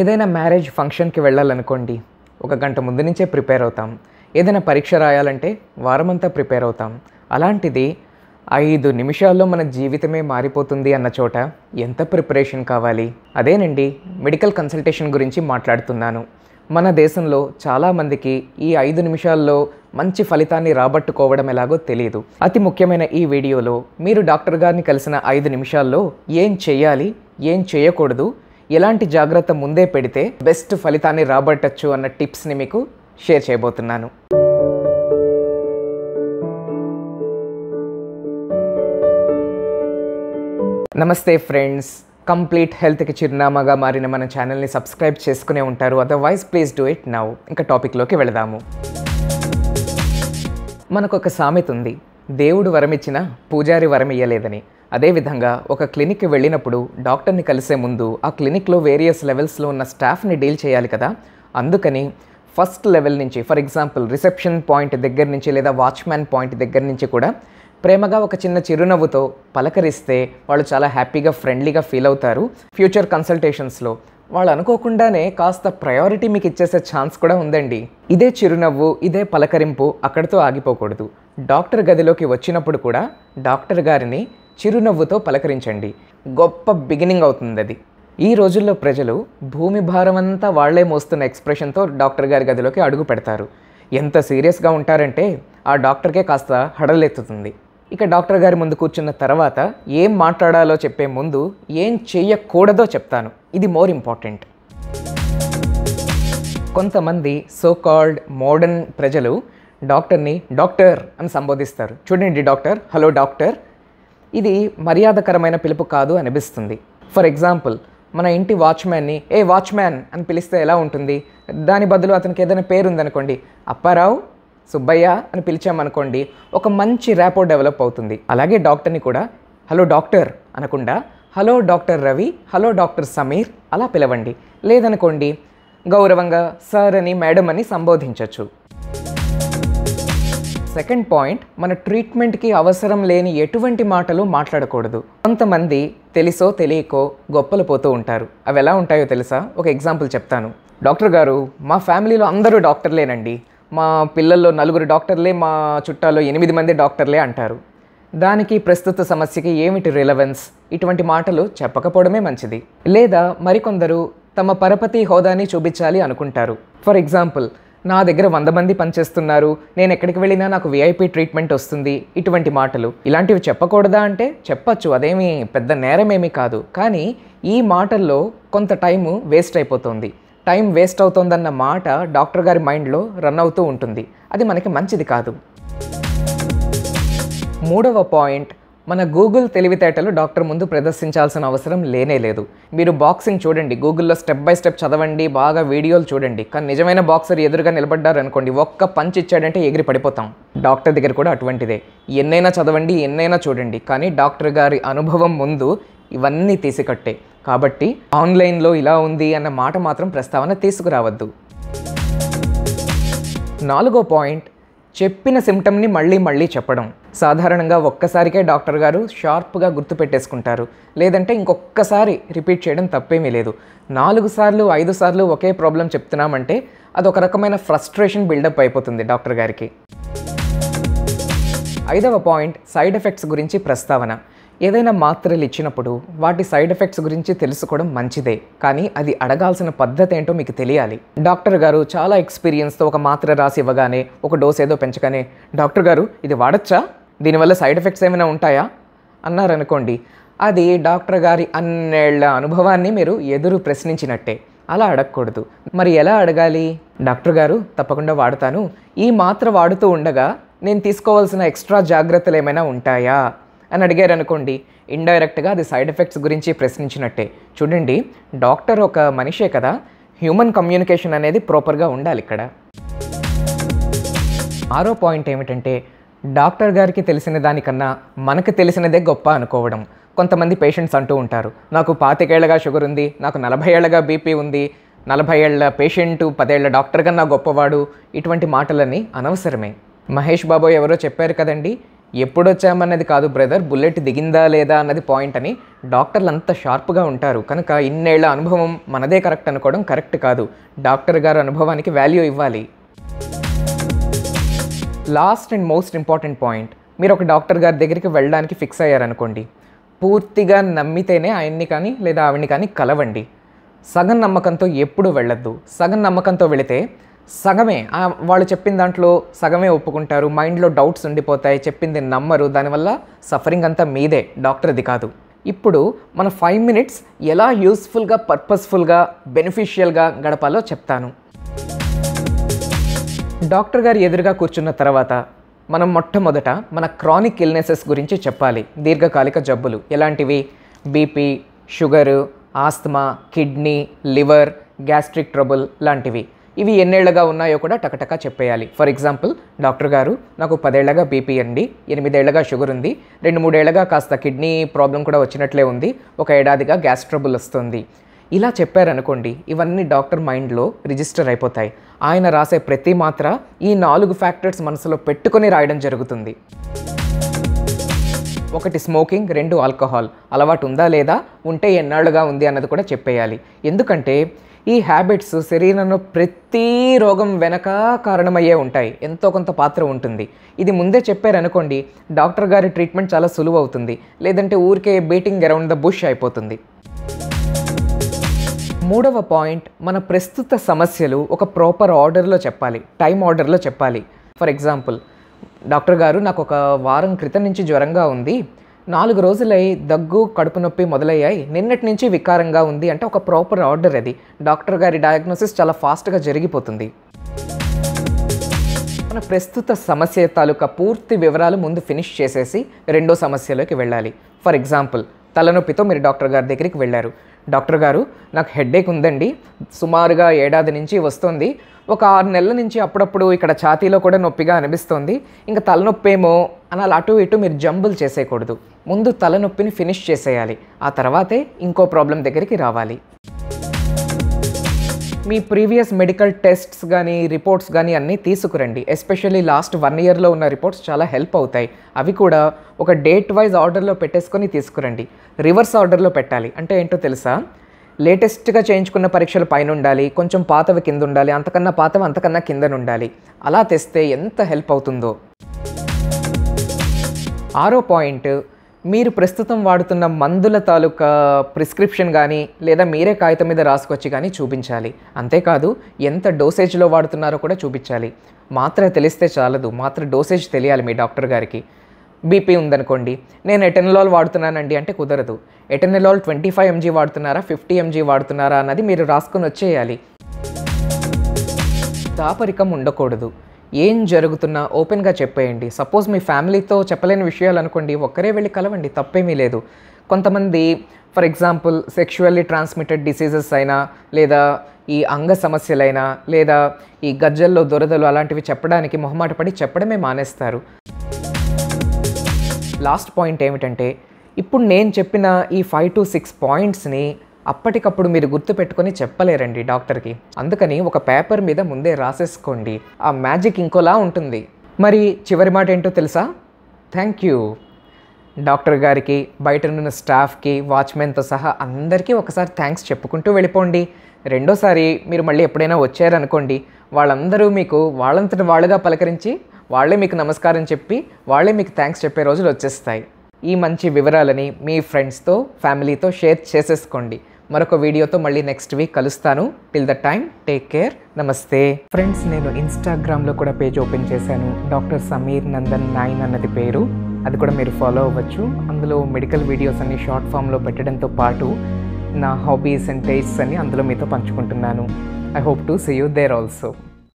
ఏదైనా మ్యారేజ్ ఫంక్షన్కి వెళ్ళాలనుకోండి ఒక గంట ముందు నుంచే ప్రిపేర్ అవుతాం ఏదైనా పరీక్ష రాయాలంటే వారమంతా ప్రిపేర్ అవుతాం అలాంటిది ఐదు నిమిషాల్లో మన జీవితమే మారిపోతుంది అన్న చోట ఎంత ప్రిపరేషన్ కావాలి అదేనండి మెడికల్ కన్సల్టేషన్ గురించి మాట్లాడుతున్నాను మన దేశంలో చాలామందికి ఈ ఐదు నిమిషాల్లో మంచి ఫలితాన్ని రాబట్టుకోవడం ఎలాగో తెలియదు అతి ముఖ్యమైన ఈ వీడియోలో మీరు డాక్టర్ గారిని కలిసిన ఐదు నిమిషాల్లో ఏం చేయాలి ఏం చేయకూడదు ఎలాంటి జాగ్రత్త ముందే పెడితే బెస్ట్ ఫలితాన్ని రాబట్టచ్చు అన్న టిప్స్ని మీకు షేర్ చేయబోతున్నాను నమస్తే ఫ్రెండ్స్ కంప్లీట్ హెల్త్కి చిరునామాగా మారిన మన ఛానల్ని సబ్స్క్రైబ్ చేసుకునే ఉంటారు otherwise please do it now ఇంకా టాపిక్లోకి వెళదాము మనకు ఒక సామెత ఉంది దేవుడు వరమిచ్చిన పూజారి వరం ఇయ్యలేదని అదేవిధంగా ఒక క్లినిక్కి వెళ్ళినప్పుడు డాక్టర్ని కలిసే ముందు ఆ క్లినిక్లో వేరియస్ లెవెల్స్లో ఉన్న స్టాఫ్ని డీల్ చేయాలి కదా అందుకని ఫస్ట్ లెవెల్ నుంచి ఫర్ ఎగ్జాంపుల్ రిసెప్షన్ పాయింట్ దగ్గర నుంచి లేదా వాచ్మ్యాన్ పాయింట్ దగ్గర నుంచి కూడా ప్రేమగా ఒక చిన్న చిరునవ్వుతో పలకరిస్తే వాళ్ళు చాలా హ్యాపీగా ఫ్రెండ్లీగా ఫీల్ అవుతారు ఫ్యూచర్ కన్సల్టేషన్స్లో వాళ్ళు అనుకోకుండానే కాస్త ప్రయారిటీ మీకు ఇచ్చేసే ఛాన్స్ కూడా ఉందండి ఇదే చిరునవ్వు ఇదే పలకరింపు అక్కడితో ఆగిపోకూడదు డాక్టర్ గదిలోకి వచ్చినప్పుడు కూడా డాక్టర్ గారిని చిరునవ్వుతో పలకరించండి గొప్ప బిగినింగ్ అవుతుంది అది ఈ రోజుల్లో ప్రజలు భూమి భారమంతా వాళ్లే మోస్తున్న ఎక్స్ప్రెషన్తో డాక్టర్ గారి గదిలోకి అడుగు పెడతారు ఎంత సీరియస్గా ఉంటారంటే ఆ డాక్టర్కే కాస్త హడలెత్తుతుంది ఇక డాక్టర్ గారి ముందు కూర్చున్న తర్వాత ఏం మాట్లాడాలో చెప్పే ముందు ఏం చేయకూడదో చెప్తాను ఇది మోర్ ఇంపార్టెంట్ కొంతమంది సో కాల్డ్ మోడర్న్ ప్రజలు డాక్టర్ని డాక్టర్ అని సంబోధిస్తారు చూడండి డాక్టర్ హలో డాక్టర్ ఇది మర్యాదకరమైన పిలుపు కాదు అనిపిస్తుంది ఫర్ ఎగ్జాంపుల్ మన ఇంటి వాచ్మ్యాన్ని ఏ వాచ్మ్యాన్ అని పిలిస్తే ఎలా ఉంటుంది దాని బదులు అతనికి ఏదైనా పేరు ఉందనుకోండి అప్పారావు సుబ్బయ్య అని పిలిచామనుకోండి ఒక మంచి ర్యాపో డెవలప్ అవుతుంది అలాగే డాక్టర్ని కూడా హలో డాక్టర్ అనకుండా hello doctor Ravi hello doctor Sameer అలా పిలవండి లేదనుకోండి గౌరవంగా సార్ అని మేడం అని సంబోధించవచ్చు సెకండ్ పాయింట్ మన ట్రీట్మెంట్కి అవసరం లేని ఎటువంటి మాటలు మాట్లాడకూడదు కొంతమంది తెలుసో తెలియకో గొప్పలు పోతూ ఉంటారు అవి ఎలా ఉంటాయో తెలుసా ఒక ఎగ్జాంపుల్ చెప్తాను డాక్టర్ గారు మా ఫ్యామిలీలో అందరూ డాక్టర్లేనండి మా పిల్లల్లో నలుగురు డాక్టర్లే మా చుట్టాల్లో ఎనిమిది మంది డాక్టర్లే అంటారు దానికి ప్రస్తుత సమస్యకి ఏమిటి రిలవెన్స్ ఇటువంటి మాటలు చెప్పకపోవడమే మంచిది లేదా మరికొందరు తమ పరపతి హోదాని చూపించాలి అనుకుంటారు ఫర్ ఎగ్జాంపుల్ నా దగ్గర వంద మంది పనిచేస్తున్నారు నేను ఎక్కడికి వెళ్ళినా నాకు విఐపీ ట్రీట్మెంట్ వస్తుంది ఇటువంటి మాటలు ఇలాంటివి చెప్పకూడదా అంటే చెప్పచ్చు అదేమీ పెద్ద నేరమేమీ కాదు కానీ ఈ మాటల్లో కొంత టైము వేస్ట్ అయిపోతుంది టైం వేస్ట్ అవుతోందన్న మాట డాక్టర్ గారి మైండ్లో రన్ అవుతూ ఉంటుంది అది మనకి మంచిది కాదు మూడవ పాయింట్ మన గూగుల్ తెలివితేటలు డాక్టర్ ముందు ప్రదర్శించాల్సిన అవసరం లేనే లేదు మీరు బాక్సింగ్ చూడండి గూగుల్లో స్టెప్ బై స్టెప్ చదవండి బాగా వీడియోలు చూడండి కానీ నిజమైన బాక్సర్ ఎదురుగా నిలబడ్డారనుకోండి ఒక్క పంచ్ ఇచ్చాడంటే ఎగిరి పడిపోతాం డాక్టర్ దగ్గర కూడా అటువంటిదే ఎన్నైనా చదవండి ఎన్నైనా చూడండి కానీ డాక్టర్ గారి అనుభవం ముందు ఇవన్నీ తీసుకట్టే కాబట్టి ఆన్లైన్లో ఇలా ఉంది అన్న మాట మాత్రం ప్రస్తావన తీసుకురావద్దు నాలుగో పాయింట్ చెప్పిన సిమ్టమ్ని మళ్ళీ మళ్ళీ చెప్పడం సాధారణంగా ఒక్కసారికే డాక్టర్ గారు షార్ప్గా గుర్తుపెట్టేసుకుంటారు లేదంటే ఇంకొక్కసారి రిపీట్ చేయడం తప్పేమీ లేదు నాలుగు సార్లు ఐదు సార్లు ఒకే ప్రాబ్లం చెప్తున్నామంటే అది ఒక రకమైన ఫ్రస్ట్రేషన్ బిల్డప్ అయిపోతుంది డాక్టర్ గారికి ఐదవ పాయింట్ సైడ్ ఎఫెక్ట్స్ గురించి ప్రస్తావన ఏదైనా మాత్రలు ఇచ్చినప్పుడు వాటి సైడ్ ఎఫెక్ట్స్ గురించి తెలుసుకోవడం మంచిదే కానీ అది అడగాల్సిన పద్ధతి ఏంటో మీకు తెలియాలి డాక్టర్ గారు చాలా ఎక్స్పీరియన్స్తో ఒక మాత్ర రాసి ఇవ్వగానే ఒక డోస్ ఏదో పెంచగానే డాక్టర్ గారు ఇది వాడచ్చా దీనివల్ల సైడ్ ఎఫెక్ట్స్ ఏమైనా ఉంటాయా అన్నారనుకోండి అది డాక్టర్ గారి అన్నేళ్ల అనుభవాన్ని మీరు ఎదురు ప్రశ్నించినట్టే అలా అడగకూడదు మరి ఎలా అడగాలి డాక్టర్ గారు తప్పకుండా వాడతాను ఈ మాత్ర వాడుతూ ఉండగా నేను తీసుకోవాల్సిన ఎక్స్ట్రా జాగ్రత్తలు ఏమైనా ఉంటాయా అని అడిగారు అనుకోండి ఇండైరెక్ట్గా అది సైడ్ ఎఫెక్ట్స్ గురించి ప్రశ్నించినట్టే చూడండి డాక్టర్ ఒక మనిషే కదా హ్యూమన్ కమ్యూనికేషన్ అనేది ప్రాపర్గా ఉండాలి ఇక్కడ ఆరో పాయింట్ ఏమిటంటే డాక్టర్ గారికి తెలిసిన దానికన్నా మనకు తెలిసినదే గొప్ప అనుకోవడం కొంతమంది పేషెంట్స్ అంటూ ఉంటారు నాకు పాతికేళ్లగా షుగర్ ఉంది నాకు నలభై ఏళ్ళగా బీపీ ఉంది నలభై ఏళ్ల పేషెంటు పదేళ్ల డాక్టర్ కన్నా గొప్పవాడు ఇటువంటి మాటలన్నీ అనవసరమే మహేష్ బాబు ఎవరో చెప్పారు కదండి ఎప్పుడు వచ్చామన్నది కాదు బ్రదర్ బుల్లెట్ దిగిందా లేదా అన్నది పాయింట్ అని డాక్టర్లు అంత షార్ప్గా ఉంటారు కనుక ఇన్నేళ్ల అనుభవం మనదే కరెక్ట్ అనుకోవడం కరెక్ట్ కాదు డాక్టర్ గారు అనుభవానికి వాల్యూ ఇవ్వాలి last and most important point మీరు ఒక డాక్టర్ గారి దగ్గరికి వెళ్ళడానికి ఫిక్స్ అయ్యారనుకోండి పూర్తిగా నమ్మితేనే ఆయన్ని కానీ లేదా ఆవిడ్ని కానీ కలవండి సగం నమ్మకంతో ఎప్పుడు వెళ్ళొద్దు సగం నమ్మకంతో వెళితే సగమే వాళ్ళు చెప్పిన దాంట్లో సగమే ఒప్పుకుంటారు మైండ్లో డౌట్స్ ఉండిపోతాయి చెప్పింది నమ్మరు దానివల్ల సఫరింగ్ అంతా మీదే డాక్టర్ది కాదు ఇప్పుడు మన ఫైవ్ మినిట్స్ ఎలా యూస్ఫుల్గా పర్పస్ఫుల్గా బెనిఫిషియల్గా గడపాలో చెప్తాను డాక్టర్ గారు ఎదురుగా కూర్చున్న తర్వాత మనం మొట్టమొదట మన క్రానిక్ ఇల్నెసెస్ గురించి చెప్పాలి దీర్ఘకాలిక జబ్బులు ఎలాంటివి BP sugar asthma kidney liver gastric trouble లాంటివి ఇవి ఎన్నేళ్లుగా ఉన్నాయో కూడా టకటక చెప్పేయాలి ఫర్ ఎగ్జాంపుల్ డాక్టర్ గారు నాకు పదేళ్లగా బీపీ అండి ఎనిమిదేళ్లగా షుగర్ ఉంది రెండు మూడేళ్లగా కాస్త కిడ్నీ ప్రాబ్లం కూడా వచ్చినట్లే ఉంది ఒక ఏడాదిగా గ్యాస్ ట్రబుల్ వస్తుంది ఇలా చెప్పారనుకోండి ఇవన్నీ డాక్టర్ మైండ్లో రిజిస్టర్ అయిపోతాయి ఆయన రాసే ప్రతి మాత్ర ఈ నాలుగు ఫ్యాక్టర్స్ మనసులో పెట్టుకొని రాయడం జరుగుతుంది ఒకటి స్మోకింగ్ రెండు ఆల్కహాల్ అలవాటు ఉందా లేదా ఉంటే ఎన్నాళ్ళుగా ఉంది అన్నది కూడా చెప్పేయాలి ఎందుకంటే ఈ హ్యాబిట్స్ శరీరంలో ప్రతి రోగం వెనక కారణమయ్యే ఉంటాయి ఎంతో కొంత పాత్ర ఉంటుంది ఇది ముందే చెప్పారనుకోండి డాక్టర్ గారి ట్రీట్మెంట్ చాలా సులువు అవుతుంది లేదంటే ఊరికే బీటింగ్ అరౌండ్ ద బుష్ అయిపోతుంది మూడవ పాయింట్ మన ప్రస్తుత సమస్యలు ఒక ప్రాపర్ ఆర్డర్లో చెప్పాలి టైం ఆర్డర్లో చెప్పాలి ఫర్ ఎగ్జాంపుల్ డాక్టర్ గారు నాకు ఒక వారం క్రితం నుంచి జ్వరంగా ఉంది నాలుగు రోజులై దగ్గు కడుపు నొప్పి మొదలయ్యాయి నిన్నటి నుంచి వికారంగా ఉంది అంటే ఒక ప్రాపర్ ఆర్డర్ అది డాక్టర్ గారి డయాగ్నోసిస్ చాలా ఫాస్ట్గా జరిగిపోతుంది మన ప్రస్తుత సమస్య తాలూకా పూర్తి వివరాలు ముందు ఫినిష్ చేసేసి రెండో సమస్యలోకి వెళ్ళాలి ఫర్ ఎగ్జాంపుల్ తలనొప్పితో మీరు డాక్టర్ గారి దగ్గరికి వెళ్ళారు డాక్టర్ గారు నాకు హెడ్ఏక్ ఉందండి సుమారుగా ఏడాది నుంచి వస్తుంది ఒక ఆరు నెలల నుంచి అప్పుడప్పుడు ఇక్కడ ఛాతీలో కూడా నొప్పిగా అనిపిస్తుంది ఇంకా తలనొప్పేమో అని అలా అటు ఇటు మీరు జంబులు చేసేయకూడదు ముందు తలనొప్పిని ఫినిష్ చేసేయాలి ఆ తర్వాతే ఇంకో ప్రాబ్లం దగ్గరికి రావాలి మీ ప్రీవియస్ మెడికల్ టెస్ట్స్ కానీ రిపోర్ట్స్ కానీ అన్నీ తీసుకురండి ఎస్పెషల్లీ లాస్ట్ వన్ ఇయర్లో ఉన్న రిపోర్ట్స్ చాలా హెల్ప్ అవుతాయి అవి కూడా ఒక డేట్ వైజ్ ఆర్డర్లో పెట్టేసుకొని తీసుకురండి రివర్స్ ఆర్డర్లో పెట్టాలి అంటే ఏంటో తెలుసా లేటెస్ట్గా చేయించుకున్న పరీక్షలు పైన ఉండాలి కొంచెం పాతవి కింద ఉండాలి అంతకన్నా పాతవి అంతకన్నా కింద ఉండాలి అలా తెస్తే ఎంత హెల్ప్ అవుతుందో ఆరో పాయింట్ మీరు ప్రస్తుతం వాడుతున్న మందుల తాలూకా ప్రిస్క్రిప్షన్ కానీ లేదా మీరే కాగితం మీద రాసుకొచ్చి కానీ చూపించాలి అంతేకాదు ఎంత డోసేజ్లో వాడుతున్నారో కూడా చూపించాలి మాత్ర తెలిస్తే చాలదు మాత్ర డోసేజ్ తెలియాలి మీ డాక్టర్ గారికి బీపీ ఉందనుకోండి నేను ఎటెనలాల్ వాడుతున్నానండి అంటే కుదరదు ఎటెనలాల్ ట్వంటీ ఫైవ్ ఎంజీ వాడుతున్నారా ఫిఫ్టీ ఎంజీ వాడుతున్నారా అన్నది మీరు రాసుకొని వచ్చేయాలి దాపరికం ఉండకూడదు ఏం జరుగుతున్నా ఓపెన్గా చెప్పేయండి సపోజ్ మీ ఫ్యామిలీతో చెప్పలేని విషయాలు అనుకోండి ఒక్కరే వెళ్ళి కలవండి తప్పేమీ లేదు కొంతమంది for example sexually transmitted diseases అయినా లేదా ఈ అంగ సమస్యలైనా లేదా ఈ గజ్జల్లో దొరదలు అలాంటివి చెప్పడానికి మొహమాటపడి చెప్పడమే మానేస్తారు లాస్ట్ పాయింట్ ఏమిటంటే ఇప్పుడు నేను చెప్పిన ఈ ఫైవ్ టు సిక్స్ పాయింట్స్ని అప్పటికప్పుడు మీరు గుర్తుపెట్టుకొని చెప్పలేరండి డాక్టర్కి అందుకని ఒక పేపర్ మీద ముందే రాసేసుకోండి ఆ మ్యాజిక్ ఇంకోలా ఉంటుంది మరి చివరి మాట ఏంటో తెలుసా థ్యాంక్ యూ డాక్టర్ గారికి బయట ఉన్న స్టాఫ్కి వాచ్మెన్తో సహా అందరికీ ఒకసారి థ్యాంక్స్ చెప్పుకుంటూ వెళ్ళిపోండి రెండోసారి మీరు మళ్ళీ ఎప్పుడైనా వచ్చారనుకోండి వాళ్ళందరూ మీకు వాళ్ళంతటి వాళ్ళుగా పలకరించి వాళ్ళే మీకు నమస్కారం చెప్పి వాళ్ళే మీకు థ్యాంక్స్ చెప్పే రోజులు వచ్చేస్తాయి ఈ మంచి వివరాలని మీ ఫ్రెండ్స్తో ఫ్యామిలీతో షేర్ చేసేసుకోండి మరొక వీడియోతో మళ్ళీ నెక్స్ట్ వీక్ కలుస్తాను till the time take care నమస్తే ఫ్రెండ్స్ నేను ఇన్స్టాగ్రామ్లో కూడా పేజ్ ఓపెన్ చేశాను డాక్టర్ సమీర్ నందన్ నాయన్ అన్నది పేరు అది కూడా మీరు ఫాలో అవ్వచ్చు అందులో మెడికల్ వీడియోస్ అన్ని షార్ట్ ఫామ్లో పెట్టడంతో పాటు నా హాబీస్ అండ్ టేస్ట్స్ అన్ని అందులో మీతో పంచుకుంటున్నాను I hope to see you there also